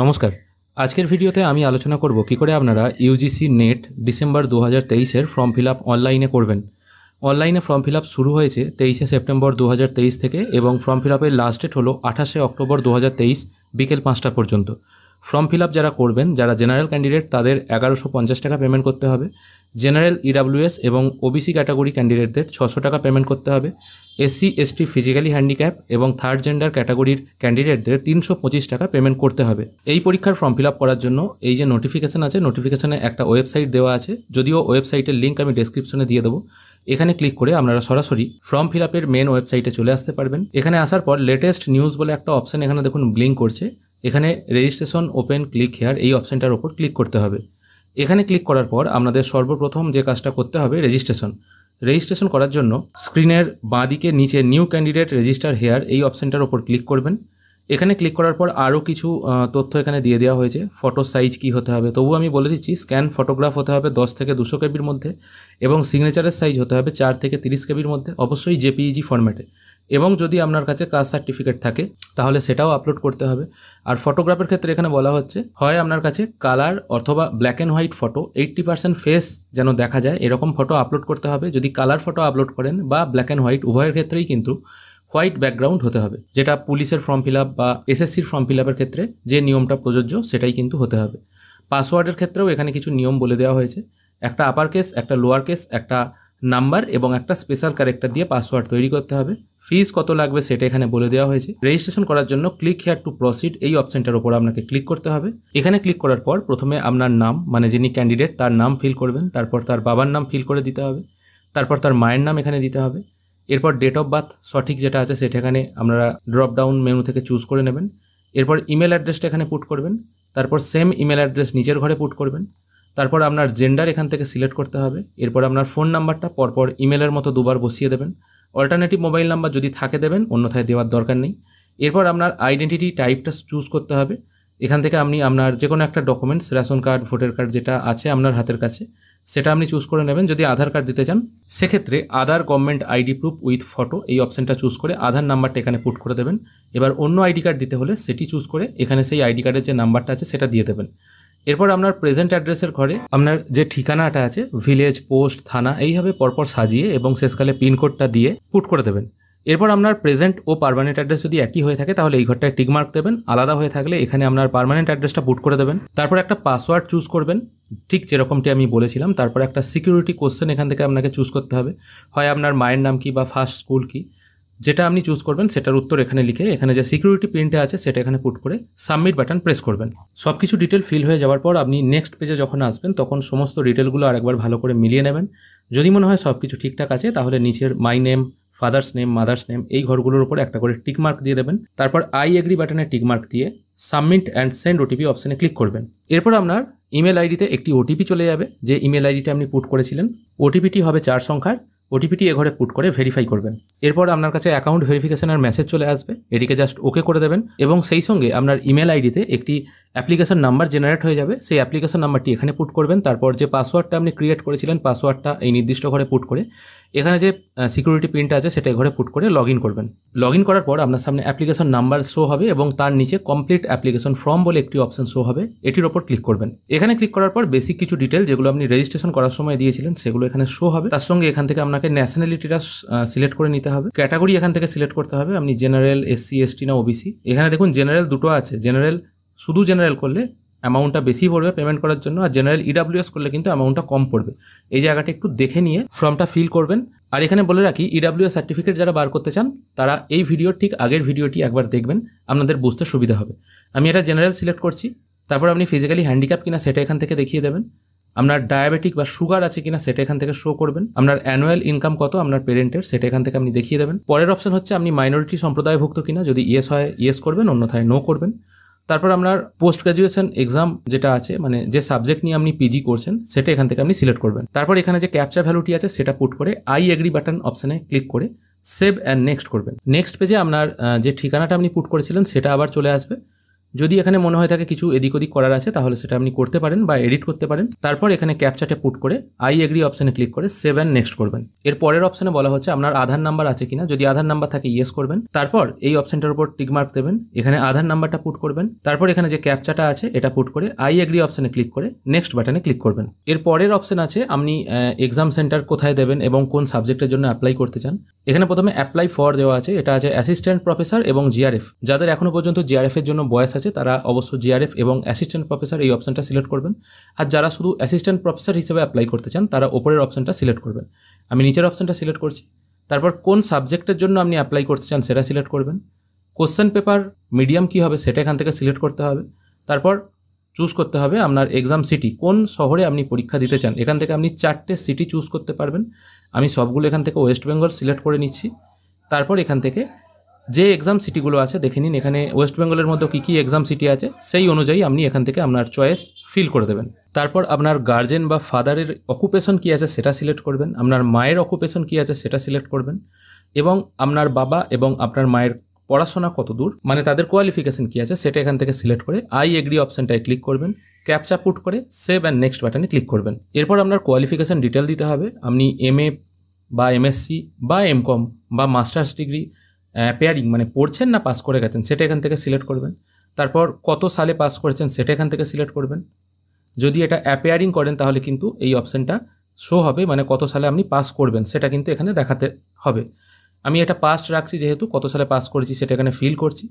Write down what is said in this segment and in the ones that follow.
নমস্কার আজকের ভিডিওতে আমি আলোচনা করব কি করে আপনারা ইউজিসি নেট ডিসেম্বর দু হাজার তেইশের ফর্ম ফিল আপ অনলাইনে করবেন অনলাইনে ফর্ম ফিল আপ শুরু হয়েছে তেইশে সেপ্টেম্বর দু থেকে এবং ফর্ম ফিল আপের লাস্ট ডেট হলো আঠাশে অক্টোবর দু বিকেল পাঁচটা পর্যন্ত ফর্ম ফিল আপ যারা করবেন যারা জেনারেল ক্যান্ডিডেট তাদের এগারোশো পঞ্চাশ টাকা পেমেন্ট করতে হবে জেনারেল ইডাব্লিউএস e এবং ওবিসি ক্যাটাগরি ক্যান্ডিডেটদের ছশো টাকা পেমেন্ট করতে হবে এসসি এসটি ফিজিক্যালি হ্যান্ডিক্যাপ এবং থার্ড জেন্ডার ক্যাটাগরির ক্যান্ডিডেটদের তিনশো পঁচিশ টাকা পেমেন্ট করতে হবে এই পরীক্ষার ফর্ম ফিল আপ করার জন্য এই যে নোটিফিকেশন আছে নোটিফিকেশনে একটা ওয়েবসাইট দেওয়া আছে যদিও ওয়েবসাইটের লিঙ্ক আমি ডেসক্রিপশনে দিয়ে দেবো এখানে ক্লিক করে আপনারা সরাসরি ফর্ম ফিল আপের মেন ওয়েবসাইটে চলে আসতে পারবেন এখানে আসার পর লেটেস্ট নিউজ বলে একটা অপশন এখানে দেখুন ব্লিঙ্ক করছে এখানে রেজিস্ট্রেশন ওপেন ক্লিক হেয়ার এই অপশনটার ওপর ক্লিক করতে হবে এখানে ক্লিক করার পর আপনাদের সর্বপ্রথম যে কাজটা করতে হবে রেজিস্ট্রেশন রেজিস্ট্রেশন করার জন্য স্ক্রিনের বাঁদিকে নিচে নিউ ক্যান্ডিডেট রেজিস্টার হেয়ার এই অপশানটার ওপর ক্লিক করবেন এখানে ক্লিক করার পর আরও কিছু তথ্য এখানে দিয়ে দেওয়া হয়েছে ফটো সাইজ কি হতে হবে তবু আমি বলে দিচ্ছি স্ক্যান ফটোগ্রাফ হতে হবে দশ থেকে দুশো কেবির মধ্যে এবং সিগনেচারের সাইজ হতে হবে চার থেকে তিরিশ কেবির মধ্যে অবশ্যই জেপিইজি ফরম্যাটে এবং যদি আপনার কাছে কাস্ট সার্টিফিকেট থাকে তাহলে সেটাও আপলোড করতে হবে আর ফটোগ্রাফের ক্ষেত্রে এখানে বলা হচ্ছে হয় আপনার কাছে কালার অথবা black and white photo eighty percent face যেন দেখা যায় এরকম ফটো আপলোড করতে হবে যদি কালার ফটো আপলোড করেন বা ব্ল্যাক অ্যান্ড হোয়াইট উভয়ের ক্ষেত্রেই কিন্তু হোয়াইট ব্যাকগ্রাউন্ড হতে হবে যেটা পুলিশের ফর্ম ফিল আপ বা এসএসসির ফর্ম ফিল আপের ক্ষেত্রে যে নিয়মটা প্রযোজ্য সেটাই কিন্তু হতে হবে পাসওয়ার্ডের ক্ষেত্রেও এখানে কিছু নিয়ম বলে দেওয়া হয়েছে একটা আপার কেস একটা লোয়ার কেস একটা নাম্বার এবং একটা স্পেশাল ক্যারেক্টার দিয়ে পাসওয়ার্ড তৈরি করতে হবে ফিজ কত লাগবে সেটা এখানে বলে দেওয়া হয়েছে রেজিস্ট্রেশন করার জন্য ক্লিক হেয়ার টু প্রসিড এই অপশনটার ওপর আপনাকে ক্লিক করতে হবে এখানে ক্লিক করার পর প্রথমে আপনার নাম মানে যিনি ক্যান্ডিডেট তার নাম ফিল করবেন তারপর তার বাবার নাম ফিল করে দিতে হবে তারপর তার মায়ের নাম এখানে দিতে হবে এরপর ডেট অফ বার্থ সঠিক যেটা আছে সেটা এখানে আপনারা ড্রপ ডাউন মেনু থেকে চুজ করে নেবেন এরপর ইমেল অ্যাড্রেসটা এখানে পুট করবেন তারপর সেম ইমেল অ্যাড্রেস নিজের ঘরে পুট করবেন তারপর আপনার জেন্ডার এখান থেকে সিলেক্ট করতে হবে এরপর আপনার ফোন নাম্বারটা পরপর ইমেলের মতো দুবার বসিয়ে দেবেন অল্টারনেটিভ মোবাইল নাম্বার যদি থাকে দেবেন অন্যথায় দেওয়ার দরকার নেই এরপর আপনার আইডেন্টিটি টাইপটা চুজ করতে হবে এখান থেকে আপনি আপনার যে কোনো একটা documents ration card voter card যেটা আছে আপনার হাতের কাছে সেটা আপনি চুজ করে নেবেন যদি আধার কার্ড দিতে চান সেক্ষেত্রে Aadhaar government ID proof with photo এই অপশানটা চুজ করে আধার নাম্বারটা এখানে পুট করে দেবেন এবার অন্য আইডি কার্ড দিতে হলে সেটি চুজ করে এখানে সেই আইডি কার্ডের যে নাম্বারটা আছে সেটা দিয়ে দেবেন এরপর আপনার প্রেজেন্ট অ্যাড্রেসের ঘরে আপনার যে ঠিকানাটা আছে ভিলেজ পোস্ট থানা এইভাবে পরপর সাজিয়ে এবং শেষকালে পিনকোডটা দিয়ে পুট করে দেবেন এরপর আপনার প্রেজেন্ট ও পারমানেন্ট অ্যাড্রেস যদি একই হয়ে থাকে তাহলে এই ঘরটায় টিকমার্ক দেবেন আলাদা হয়ে থাকলে এখানে আপনার পারমানেন্ট অ্যাড্রেসটা পুট করে দেবেন তারপর একটা পাসওয়ার্ড চুজ করবেন ঠিক যেরকমটি আমি বলেছিলাম তারপর একটা সিকিউরিটি কোশ্চেন এখান থেকে আপনাকে চুজ করতে হবে হয় আপনার মায়ের নাম কি বা ফার্স্ট স্কুল কি যেটা আপনি চুজ করবেন সেটার উত্তর এখানে লিখে এখানে যে সিকিউরিটি প্রিন্টে আছে সেটা এখানে পুট করে সাবমিট বাটন প্রেস করবেন সব কিছু ডিটেল ফিল হয়ে যাওয়ার পর আপনি নেক্সট পেজে যখন আসবেন তখন সমস্ত ডিটেলগুলো আরেকবার ভালো করে মিলিয়ে নেবেন যদি মনে হয় সব কিছু ঠিকঠাক আছে তাহলে নিচের my name father's name mother's name এই ঘরগুলোর উপর একটা করে টিকমার্ক দিয়ে দেবেন তারপর আই এগ্রি বাটনে টিকমার্ক দিয়ে সাবমিট অ্যান্ড সেন্ড ওটিপি অপশানে ক্লিক করবেন এরপর আপনার ইমেল আইডিতে একটি ওটিপি চলে যাবে যে ইমেল আইডিটা আপনি পুট করেছিলেন ওটিপিটি হবে চার সংখ্যার ওটিপিটি এ ঘরে পুট করে ভেরিফাই করবেন এরপর আপনার কাছে অ্যাকাউন্ট ভেরিফিকেশনের মেসেজ চলে আসবে এটিকে জাস্ট ওকে করে দেবেন এবং সেই সঙ্গে আপনার ইমেল আইডিতে একটি অ্যাপ্লিকেশন নাম্বার জেনারেট হয়ে যাবে সেই অ্যাপ্লিকেশন নাম্বারটি এখানে পুট করবেন তারপর যে পাসওয়ার্ডটা আপনি ক্রিয়েট করেছিলেন পাসওয়ার্ডটা এই নির্দিষ্ট ঘরে পুট করে এখানে যে সিকিউরিটি প্রিন্ট আছে সেটা এঘরে পুট করে লগ করবেন লগ করার পর আপনার সামনে অ্যাপ্লিকেশন নাম্বার শো হবে এবং তার নিচে কমপ্লিট অ্যাপ্লিকেশন ফর্ম বলে একটি অপশন শো হবে এটির ওপর ক্লিক করবেন এখানে ক্লিক করার পর বেসিক কিছু ডিটেল যেগুলো আপনি রেজিস্ট্রেশন করার সময় দিয়েছিলেন সেগুলো এখানে শো হবে তার সঙ্গে এখান থেকে আপনাকে আপনাকে ন্যাশনালিটিটা সিলেক্ট করে নিতে হবে ক্যাটাগরি এখান থেকে সিলেক্ট করতে হবে আপনি জেনারেল এসসি এসটি না ওবিসি এখানে দেখুন জেনারেল দুটো আছে জেনারেল শুধু জেনারেল করলে অ্যামাউন্টটা বেশি পড়বে পেমেন্ট করার জন্য আর জেনারেল ইডাব্লিউএস e করলে কিন্তু অ্যামাউন্টটা কম পড়বে এই জায়গাটা একটু দেখে নিয়ে ফর্মটা ফিল করবেন আর এখানে বলে রাখি ইডাব্লিউএস e সার্টিফিকেট যারা বার করতে চান তারা এই ভিডিওর ঠিক আগের ভিডিওটি একবার দেখবেন আপনাদের বুঝতে সুবিধা হবে আমি এটা জেনারেল সিলেক্ট করছি তারপর আপনি ফিজিক্যালি হ্যান্ডিক্যাপ কিনা সেটা এখান থেকে দেখিয়ে দেবেন আপনার ডায়াবেটিক বা সুগার আছে কিনা সেটা এখান থেকে শো করবেন আপনার অ্যানুয়াল ইনকাম কত আপনার পেরেন্টের সেটা এখান থেকে আপনি দেখিয়ে দেবেন পরের অপশন হচ্ছে আপনি মাইনরিটি সম্প্রদায়ভুক্ত কিনা যদি ইয়েস হয় ইয়েস করবেন অন্যথায় নো করবেন তারপর আপনার পোস্ট গ্রাজুয়েশন এক্সাম যেটা আছে মানে যে সাবজেক্ট নিয়ে আপনি পিজি করছেন সেটা এখান থেকে আপনি সিলেক্ট করবেন তারপর এখানে যে ক্যাপচার ভ্যালুটি আছে সেটা পুট করে আই এগ্রি বাটন অপশানে ক্লিক করে সেভ অ্যান্ড নেক্সট করবেন নেক্সট পেজে আপনার যে ঠিকানাটা আপনি পুট করেছিলেন সেটা আবার চলে আসবে যদি এখানে মনে হয় থাকে কিছু এদিক ওদিক করার আছে তাহলে সেটা আপনি করতে পারেন বা এডিট করতে পারেন তারপর এখানে ক্যাপচাটে পুট করে আই এগ্রি অপশানে ক্লিক করে সেভ অ্যান্ড নেক্সট করবেন এর পরের অপশানে বলা হচ্ছে আপনার আধার নাম্বার আছে কিনা যদি আধার নাম্বার থাকে ইয়েস করবেন তারপর এই অপশানটার উপর টিকমার্ক দেবেন এখানে আধার নাম্বারটা পুট করবেন তারপর এখানে যে ক্যাপচাটা আছে এটা পুট করে আই এগ্রি অপশানে ক্লিক করে নেক্সট বাটনে ক্লিক করবেন এর পরের অপশান আছে আপনি এক্সাম সেন্টার কোথায় দেবেন এবং কোন সাবজেক্টের জন্য অ্যাপ্লাই করতে চান এখানে প্রথমে অ্যাপ্লাই ফর দেওয়া আছে এটা আছে অ্যাসিস্ট্যান্ট প্রফেসর এবং জিআরএফ যাদের এখনো পর্যন্ত জিআরএফ এর জন্য বয়স আছে আছে তারা অবশ্য জিআরএফ এবং অ্যাসিস্ট্যান্ট প্রফেসর এই অপশানটা সিলেক্ট করবেন আর যারা শুধু অ্যাসিস্ট্যান্ট প্রফেসর হিসেবে অ্যাপ্লাই করতে চান তারা ওপরের অপশানটা সিলেক্ট করবেন আমি নিচের অপশানটা সিলেক্ট করছি তারপর কোন সাবজেক্টের জন্য আপনি অ্যাপ্লাই করতে চান সেটা সিলেক্ট করবেন কোশ্চেন পেপার মিডিয়াম কী হবে সেটা এখান থেকে সিলেক্ট করতে হবে তারপর চুজ করতে হবে আপনার এক্সাম সিটি কোন শহরে আপনি পরীক্ষা দিতে চান এখান থেকে আপনি চারটে সিটি চুজ করতে পারবেন আমি সবগুলো এখান থেকে ওয়েস্ট বেঙ্গল সিলেক্ট করে নিচ্ছি তারপর এখান থেকে যে এক্সাম সিটিগুলো আছে দেখে নিন এখানে ওয়েস্ট বেঙ্গলের মধ্যে কী কী এক্সাম সিটি আছে সেই অনুযায়ী আপনি এখান থেকে আপনার চয়েস ফিল করে দেবেন তারপর আপনার গার্জেন বা ফাদারের অকুপেশন কী আছে সেটা সিলেক্ট করবেন আপনার মায়ের অকুপেশন কী আছে সেটা সিলেক্ট করবেন এবং আপনার বাবা এবং আপনার মায়ের পড়াশোনা কত দূর মানে তাদের কোয়ালিফিকেশন কী আছে সেটা এখান থেকে সিলেক্ট করে আই এগ্রি অপশানটায় ক্লিক করবেন ক্যাপচা পুট করে সেভ অ্যান্ড নেক্সট বাটনে ক্লিক করবেন এরপর আপনার কোয়ালিফিকেশান ডিটেল দিতে হবে আপনি এম বা এমএসসি বা কম বা মাস্টার্স ডিগ্রি পেয়ারিং মানে পড়ছেন না পাস করে গেছেন সেটা এখান থেকে সিলেক্ট করবেন তারপর কত সালে পাস করেছেন সেটা এখান থেকে সিলেক্ট করবেন যদি এটা অ্যাপেয়ারিং করেন তাহলে কিন্তু এই অপশানটা শো হবে মানে কত সালে আপনি পাস করবেন সেটা কিন্তু এখানে দেখাতে হবে আমি এটা পাস্ট রাখছি যেহেতু কত সালে পাস করেছি সেটা এখানে ফিল করছি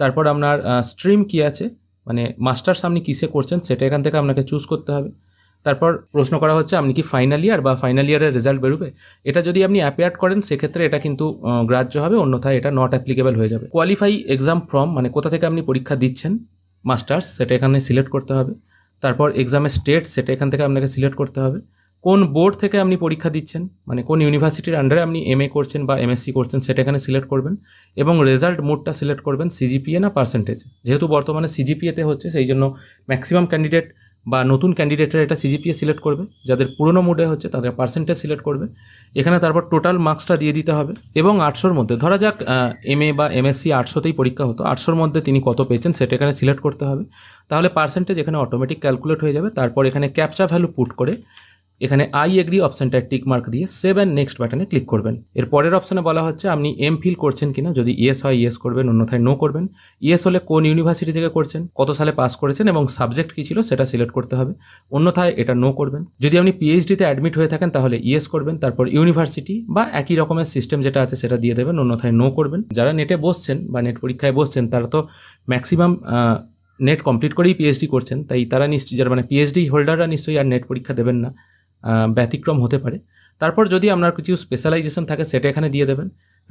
তারপর আপনার স্ট্রিম কি আছে মানে মাস্টার্স আপনি কিসে করছেন সেটা এখান থেকে আপনাকে চুজ করতে হবে তারপর প্রশ্ন করা হচ্ছে আপনি কি ফাইনাল ইয়ার বা ফাইনাল ইয়ারের রেজাল্ট বেরোবে এটা যদি আপনি অ্যাপিয়ার্ড করেন সেক্ষেত্রে এটা কিন্তু গ্রাহ্য হবে অন্যথায় এটা নট অ্যাপ্লিকেবল হয়ে যাবে কোয়ালিফাই এক্সাম ফর্ম মানে কোথা থেকে আপনি পরীক্ষা দিচ্ছেন মাস্টার্স সেটা এখানে সিলেক্ট করতে হবে তারপর এক্সামের স্টেট সেটা এখান থেকে আপনাকে সিলেক্ট করতে হবে কোন বোর্ড থেকে আপনি পরীক্ষা দিচ্ছেন মানে কোন ইউনিভার্সিটির আন্ডারে আপনি এম করছেন বা এমএসসি করছেন সেটা এখানে সিলেক্ট করবেন এবং রেজাল্ট মোডটা সিলেক্ট করবেন সিজিপিএ না পার্সেন্টেজ যেহেতু বর্তমানে সিজিপিএতে হচ্ছে সেই জন্য ম্যাক্সিমাম ক্যান্ডিডেট বা নতুন ক্যান্ডিডেটরা এটা সিজিপিএ সিলেক্ট করবে যাদের পুরনো মোডে হচ্ছে তাদের পার্সেন্টেজ সিলেক্ট করবে এখানে তারপর টোটাল মার্কসটা দিয়ে দিতে হবে এবং আটশোর মধ্যে ধরা যাক এম এ বা এমএসসি আটশোতেই পরীক্ষা হতো আটশোর মধ্যে তিনি কত পেয়েছেন সেটা এখানে সিলেক্ট করতে হবে তাহলে পার্সেন্টেজ এখানে অটোমেটিক ক্যালকুলেট হয়ে যাবে তারপর এখানে ক্যাপচা ভ্যালু পুট করে এখানে আই এগ্রি অপশানটা টিকমার্ক দিয়ে সেভ অ্যান্ড নেক্সট বাটনে ক্লিক করবেন এর পরের অপশানে বলা হচ্ছে আপনি এম ফিল করছেন কিনা যদি ইয়েস হয় ইয়েস করবেন অন্যথায় নো করবেন ইয়েস হলে কোন ইউনিভার্সিটি থেকে করছেন কত সালে পাস করেছেন এবং সাবজেক্ট কী ছিল সেটা সিলেক্ট করতে হবে অন্যথায় এটা নো করবেন যদি আপনি পিএইচডিতে অ্যাডমিট হয়ে থাকেন তাহলে ইয়েস করবেন তারপর ইউনিভার্সিটি বা একই রকমের সিস্টেম যেটা আছে সেটা দিয়ে দেবেন অন্যথায় নো করবেন যারা নেটে বসছেন বা নেট পরীক্ষায় বসছেন তারা তো ম্যাক্সিমাম নেট কমপ্লিট করেই পিএইচডি করছেন তাই তারা নিশ্চয়ই যারা মানে পিএইচডি হোল্ডাররা নিশ্চয়ই আর নেট পরীক্ষা দেবেন না ব্যতিক্রম হতে পারে তারপর যদি আপনার কিছু স্পেশালাইজেশন থাকে সেটা এখানে দিয়ে দেবেন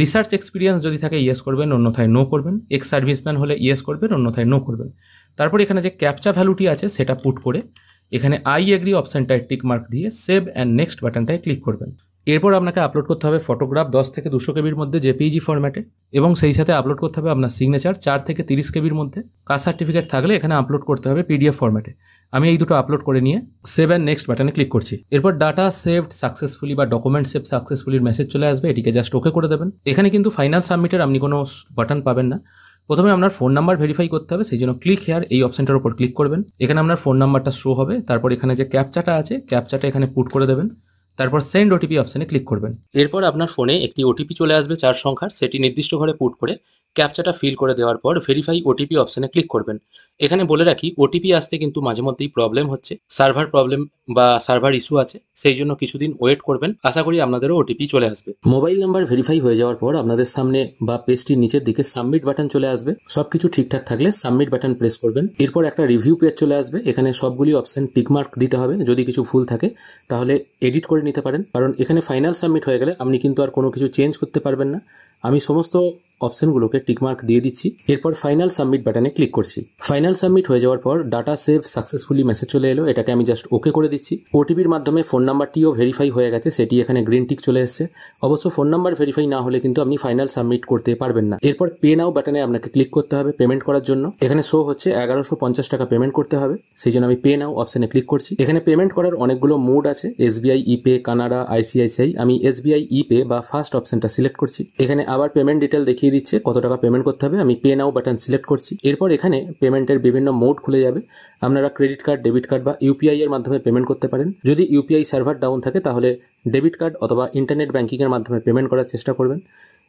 রিসার্চ এক্সপিরিয়েন্স যদি থাকে ইয়েস করবেন অন্যথায় নো করবেন এক্স সার্ভিসম্যান হলে ইয়েস করবেন অন্যথায় নো করবেন তারপর এখানে যে ক্যাপচা ভ্যালুটি আছে সেটা পুট করে এখানে আই এগ্রি অপশানটায় টিক মার্ক দিয়ে সেভ অ্যান্ড নেক্সট বাটনটায় ক্লিক করবেন এরপর আপনাকে আপলোড করতে হবে ফটোগ্রাফ দশ থেকে দুশো কেবির মধ্যে যে পিজি ফরম্যাটে এবং সেই সাথে আপলোড করতে হবে আপনার সিগনেচার চার থেকে তিরিশ কেবির মধ্যে কাস্ট সার্টিফিকেট থাকলে এখানে আপলোড করতে হবে পিডিএফ ফরম্যাটে আমি এই দুটো আপলোড করে নিয়ে সেভ অ্যান্ড নেক্সট বাটনে ক্লিক করছি এরপর ডাটা সেভড সাকসেসফুলি বা ডকুমেন্ট সেভ সাকসেসফুলির মেসেজ চলে আসবে এটিকে জাস্ট ওকে করে দেবেন এখানে কিন্তু ফাইনাল সাবমিটের আপনি কোনো বাটন পাবেন না প্রথমে আপনার ফোন নাম্বার ভেরিফাই করতে হবে সেই জন্য ক্লিক হেয়ার এই অপশনটার উপর ক্লিক করবেন এখানে আপনার ফোন নাম্বারটা শো হবে তারপর এখানে যে ক্যাপচাটা আছে ক্যাপচাটা এখানে পুট করে দেবেন তারপর সেন্ড ওটিপি অপশানে ক্লিক করবেন এরপর আপনার ফোনে একটি ওটিপি চলে আসবে চার সংখ্যার সেটি নির্দিষ্ট ঘরে পুট করে ক্যাপচাটা ফিল করে দেওয়ার পর ভেরিফাই ওটিপি অপশানে ক্লিক করবেন এখানে বলে রাখি ওটিপি আসতে কিন্তু মাঝে মধ্যেই প্রবলেম হচ্ছে সার্ভার প্রবলেম বা সার্ভার ইস্যু আছে সেই জন্য কিছুদিন ওয়েট করবেন আশা করি আপনাদেরও ওটিপি চলে আসবে মোবাইল নাম্বার ভেরিফাই হয়ে যাওয়ার পর আপনাদের সামনে বা পেজটির নিচের দিকে সাবমিট বাটন চলে আসবে সবকিছু ঠিকঠাক থাকলে সাবমিট বাটন প্রেস করবেন এরপর একটা রিভিউ পেজ চলে আসবে এখানে সবগুলি অপশান টিকমার্ক দিতে হবে যদি কিছু ভুল থাকে তাহলে এডিট করে নিতে পারেন কারণ এখানে ফাইনাল সাবমিট হয়ে গেলে আপনি কিন্তু আর কোনো কিছু চেঞ্জ করতে পারবেন না আমি সমস্ত অপশনগুলোকে টিকমার্ক দিয়ে দিচ্ছি এরপর ফাইনাল সাবমিট বাটনে ক্লিক করছি ফাইনাল সাবমিট হয়ে যাওয়ার পর ডাটা সেভ সাকসেসফুলি মেসেজ চলে এলো এটাকে আমি জাস্ট ওকে করে দিচ্ছি ওটিপির মাধ্যমে ফোন নাম্বারটিও ভেরিফাই হয়ে গেছে সেটি এখানে গ্রিন টিক চলে এসছে অবশ্য ফোন নাম্বার ভেরিফাই না হলে কিন্তু আপনি ফাইনাল সাবমিট করতে পারবেন না এরপর পে নাও বাটনে আপনাকে ক্লিক করতে হবে পেমেন্ট করার জন্য এখানে শো হচ্ছে এগারোশো পঞ্চাশ টাকা পেমেন্ট করতে হবে সেই জন্য আমি পে নাও অপশনে ক্লিক করছি এখানে পেমেন্ট করার অনেকগুলো মোড আছে SBI e pay Canara ICICI আমি এসবিআই ই পে বা ফার্স্ট অপশনটা সিলেক্ট করছি এখানে আবার পেমেন্ট ডিটেল দেখি দেখিয়ে দিচ্ছে কত টাকা পেমেন্ট করতে হবে আমি পে নাও বাটন সিলেক্ট করছি এরপর এখানে পেমেন্টের বিভিন্ন মোড খুলে যাবে আপনারা ক্রেডিট কার্ড ডেবিট কার্ড বা ইউপিআই এর মাধ্যমে পেমেন্ট করতে পারেন যদি ইউপিআই সার্ভার ডাউন থাকে তাহলে ডেবিট কার্ড অথবা ইন্টারনেট এর মাধ্যমে পেমেন্ট করার চেষ্টা করবেন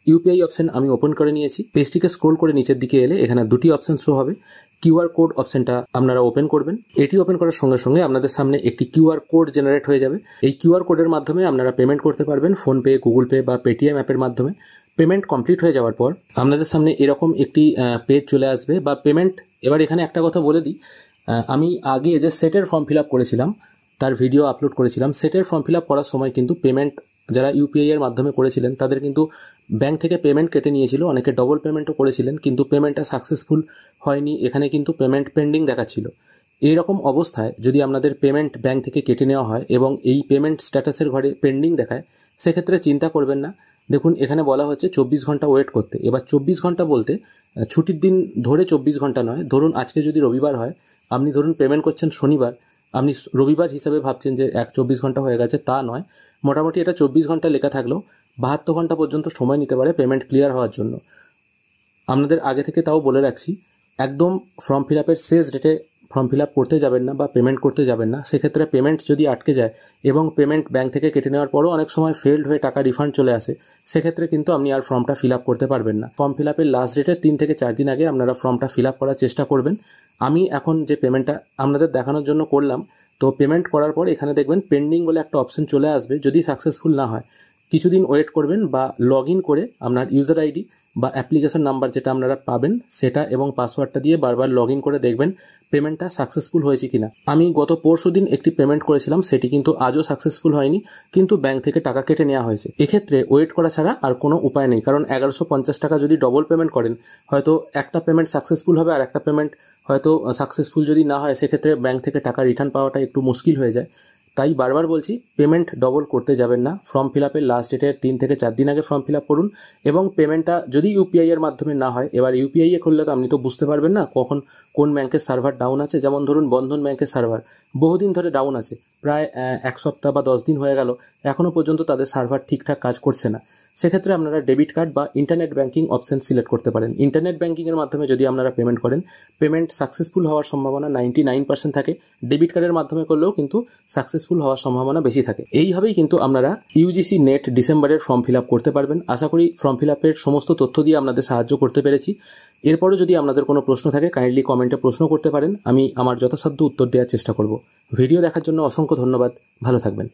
ইউপিআই অপশন আমি ওপেন করে নিয়েছি পেজটিকে স্ক্রোল করে নিচের দিকে এলে এখানে দুটি অপশন শো হবে কিউআর কোড অপশনটা আপনারা ওপেন করবেন এটি ওপেন করার সঙ্গে সঙ্গে আপনাদের সামনে একটি কিউআর কোড জেনারেট হয়ে যাবে এই কিউআর কোডের মাধ্যমে আপনারা পেমেন্ট করতে পারবেন ফোনপে গুগল পে বা পেটিএম অ্যাপের মাধ্যমে পেমেন্ট কমপ্লিট হয়ে যাওয়ার পর আপনাদের সামনে এরকম একটি পেজ চলে আসবে বা পেমেন্ট এবার এখানে একটা কথা বলে দিই আমি আগে যে সেটের ফর্ম ফিল আপ করেছিলাম তার ভিডিও আপলোড করেছিলাম সেটের ফর্ম ফিল আপ করার সময় কিন্তু পেমেন্ট যারা ইউপিআই এর মাধ্যমে করেছিলেন তাদের কিন্তু ব্যাংক থেকে পেমেন্ট কেটে নিয়েছিল অনেকে ডবল পেমেন্টও করেছিলেন কিন্তু পেমেন্টটা সাকসেসফুল হয়নি এখানে কিন্তু পেমেন্ট পেন্ডিং দেখাচ্ছিল এইরকম অবস্থায় যদি আপনাদের পেমেন্ট ব্যাংক থেকে কেটে নেওয়া হয় এবং এই পেমেন্ট স্ট্যাটাসের ঘরে পেন্ডিং দেখায় সেক্ষেত্রে চিন্তা করবেন না দেখুন এখানে বলা হচ্ছে চব্বিশ ঘন্টা ওয়েট করতে এবার চব্বিশ ঘন্টা বলতে ছুটির দিন ধরে চব্বিশ ঘন্টা নয় ধরুন আজকে যদি রবিবার হয় আপনি ধরুন পেমেন্ট করছেন শনিবার আপনি রবিবার হিসাবে ভাবছেন যে এক চব্বিশ ঘন্টা হয়ে গেছে তা নয় মোটামুটি এটা চব্বিশ ঘন্টা লেখা থাকলেও বাহাত্তর ঘন্টা পর্যন্ত সময় নিতে পারে পেমেন্ট ক্লিয়ার হওয়ার জন্য আপনাদের আগে থেকে তাও বলে রাখছি একদম ফর্ম ফিল আপের শেষ ডেটে ফর্ম ফিল আপ করতে যাবেন না বা পেমেন্ট করতে যাবেন না সেক্ষেত্রে পেমেন্ট যদি আটকে যায় এবং পেমেন্ট ব্যাঙ্ক থেকে কেটে নেওয়ার পরও অনেক সময় ফেলড হয়ে টাকা রিফান্ড চলে আসে সেক্ষেত্রে কিন্তু আপনি আর ফর্মটা ফিল আপ করতে পারবেন না ফর্ম ফিল আপের লাস্ট ডেটের তিন থেকে চার দিন আগে আপনারা ফর্মটা ফিল আপ করার চেষ্টা করবেন আমি এখন যে পেমেন্টটা আপনাদের দেখানোর জন্য করলাম তো পেমেন্ট করার পর এখানে দেখবেন পেন্ডিং বলে একটা অপশন চলে আসবে যদি সাকসেসফুল না হয় কিছুদিন ওয়েট করবেন বা লগ ইন করে আপনার ইউজার আইডি বা অ্যাপ্লিকেশন নাম্বার যেটা আপনারা পাবেন সেটা এবং পাসওয়ার্ডটা দিয়ে বারবার লগ ইন করে দেখবেন পেমেন্টটা সাকসেসফুল হয়েছে কিনা আমি গত পরশু দিন একটি পেমেন্ট করেছিলাম সেটি কিন্তু আজও সাকসেসফুল হয়নি কিন্তু ব্যাংক থেকে টাকা কেটে নেওয়া হয়েছে এক্ষেত্রে ওয়েট করা ছাড়া আর কোনো উপায় নেই কারণ এগারোশো পঞ্চাশ টাকা যদি ডবল পেমেন্ট করেন হয়তো একটা পেমেন্ট সাকসেসফুল হবে আর একটা পেমেন্ট হয়তো সাকসেসফুল যদি না হয় সেক্ষেত্রে ব্যাংক থেকে টাকা রিটার্ন পাওয়াটা একটু মুশকিল হয়ে যায় তাই বারবার বলছি পেমেন্ট ডবল করতে যাবেন না ফর্ম ফিল আপের লাস্ট ডেটের তিন থেকে চার দিন আগে ফর্ম ফিল আপ করুন এবং পেমেন্টটা যদি ইউপিআই এর মাধ্যমে না হয় এবার ইউপিআই এ খুললে তো আপনি তো বুঝতে পারবেন না কখন কোন ব্যাংকের সার্ভার ডাউন আছে যেমন ধরুন বন্ধন ব্যাংকের সার্ভার বহুদিন ধরে ডাউন আছে প্রায় এক সপ্তাহ বা দশ দিন হয়ে গেল এখনও পর্যন্ত তাদের সার্ভার ঠিকঠাক কাজ করছে না সেক্ষেত্রে আপনারা ডেবিট কার্ড বা ইন্টারনেট ব্যাঙ্কিং অপশন সিলেক্ট করতে পারেন ইন্টারনেট ব্যাঙ্কিংয়ের মাধ্যমে যদি আপনারা পেমেন্ট করেন পেমেন্ট সাকসেসফুল হওয়ার সম্ভাবনা নাইনটি নাইন পার্সেন্ট থাকে ডেবিট কার্ডের মাধ্যমে করলেও কিন্তু সাকসেসফুল হওয়ার সম্ভাবনা বেশি থাকে এইভাবেই কিন্তু আপনারা ইউজিসি নেট ডিসেম্বরের ফর্ম ফিল আপ করতে পারবেন আশা করি ফর্ম ফিল আপের সমস্ত তথ্য দিয়ে আপনাদের সাহায্য করতে পেরেছি এরপরও যদি আপনাদের কোনো প্রশ্ন থাকে কাইন্ডলি কমেন্টে প্রশ্ন করতে পারেন আমি আমার যথাসাধ্য উত্তর দেওয়ার চেষ্টা করব ভিডিও দেখার জন্য অসংখ্য ধন্যবাদ ভালো থাকবেন